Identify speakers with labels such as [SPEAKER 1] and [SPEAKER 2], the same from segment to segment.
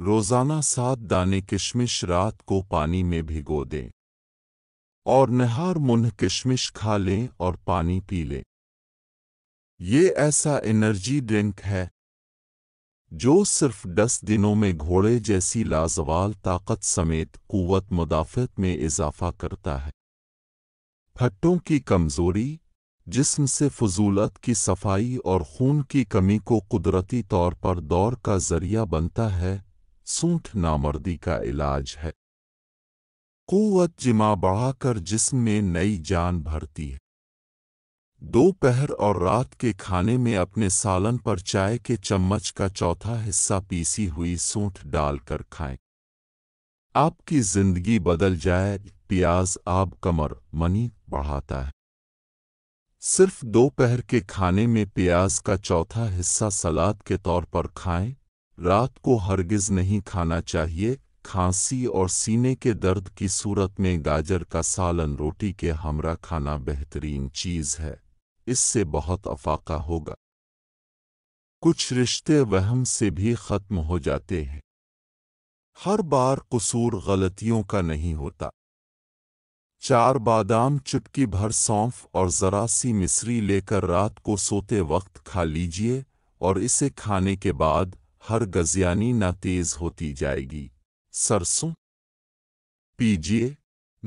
[SPEAKER 1] रोज़ाना सात दाने किशमिश रात को पानी में भिगो दें और नहार मुन्ह किशमिश खा लें और पानी पी लें ये ऐसा एनर्जी ड्रिंक है जो सिर्फ दस दिनों में घोड़े जैसी लाजवाल ताकत समेत कुवत मुदाफ़त में इजाफा करता है फट्टों की कमज़ोरी जिस्म से फजूलत की सफाई और खून की कमी को कुदरती तौर पर दौर का जरिया बनता है सूंठ नामर्दी का इलाज है कुत जिमा बढ़ाकर जिस्म में नई जान भरती है दोपहर और रात के खाने में अपने सालन पर चाय के चम्मच का चौथा हिस्सा पीसी हुई सूंठ डालकर खाएं। आपकी जिंदगी बदल जाए प्याज आप कमर मनी बढ़ाता है सिर्फ दोपहर के खाने में प्याज का चौथा हिस्सा सलाद के तौर पर खाएं रात को हरगिज नहीं खाना चाहिए खांसी और सीने के दर्द की सूरत में गाजर का सालन रोटी के हमरा खाना बेहतरीन चीज़ है इससे बहुत अफाका होगा कुछ रिश्ते वहम से भी ख़त्म हो जाते हैं हर बार कसूर गलतियों का नहीं होता चार बादाम चुटकी भर सौंफ और ज़रा सी मिसरी लेकर रात को सोते वक्त खा लीजिए और इसे खाने के बाद हर गजियानी ना तेज होती जाएगी सरसों पीजिए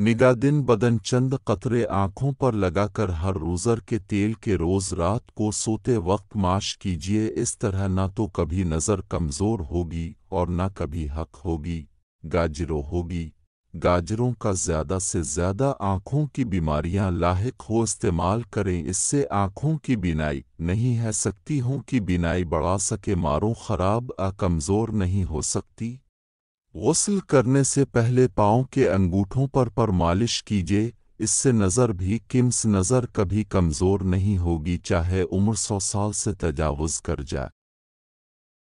[SPEAKER 1] निगाह दिन बदन चंद कतरे आंखों पर लगाकर हर रोजर के तेल के रोज रात को सोते वक्त माश कीजिए इस तरह ना तो कभी नज़र कमज़ोर होगी और ना कभी हक होगी गाजरो होगी गाजरों का ज़्यादा से ज़्यादा आँखों की बीमारियां लाक हो इस्तेमाल करें इससे आँखों की बिनाई नहीं है सकती हूँ कि बिनाई बढ़ा सके मारों खराब आ कमज़ोर नहीं हो सकती गसल करने से पहले पाँव के अंगूठों पर पर मालिश कीजिए इससे नज़र भी किम्स नज़र कभी कमज़ोर नहीं होगी चाहे उम्र सौ साल से तजावज़ कर जाए